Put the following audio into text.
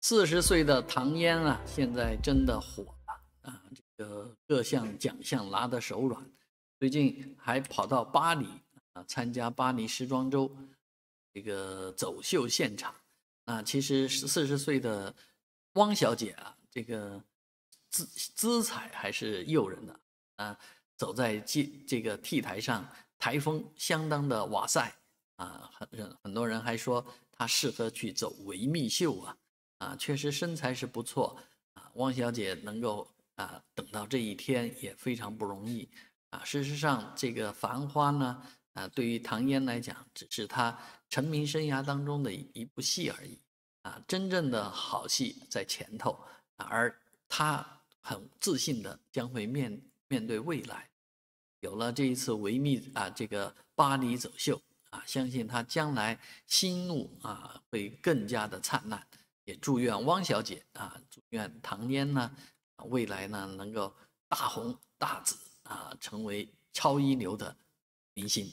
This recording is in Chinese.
四十岁的唐嫣啊，现在真的火了啊！这个各项奖项拿得手软，最近还跑到巴黎啊参加巴黎时装周这个走秀现场。啊，其实四十岁的汪小姐啊，这个姿姿彩还是诱人的啊！走在这这个 T 台上，台风相当的哇塞啊！很很多人还说她适合去走维密秀啊。啊，确实身材是不错啊，汪小姐能够啊等到这一天也非常不容易啊。事实上，这个繁花呢啊，对于唐嫣来讲，只是她成名生涯当中的一部戏而已啊。真正的好戏在前头，而她很自信的将会面面对未来。有了这一次维密啊这个巴黎走秀啊，相信她将来心路啊会更加的灿烂。也祝愿汪小姐啊，祝愿唐嫣呢，未来呢能够大红大紫啊，成为超一流的明星。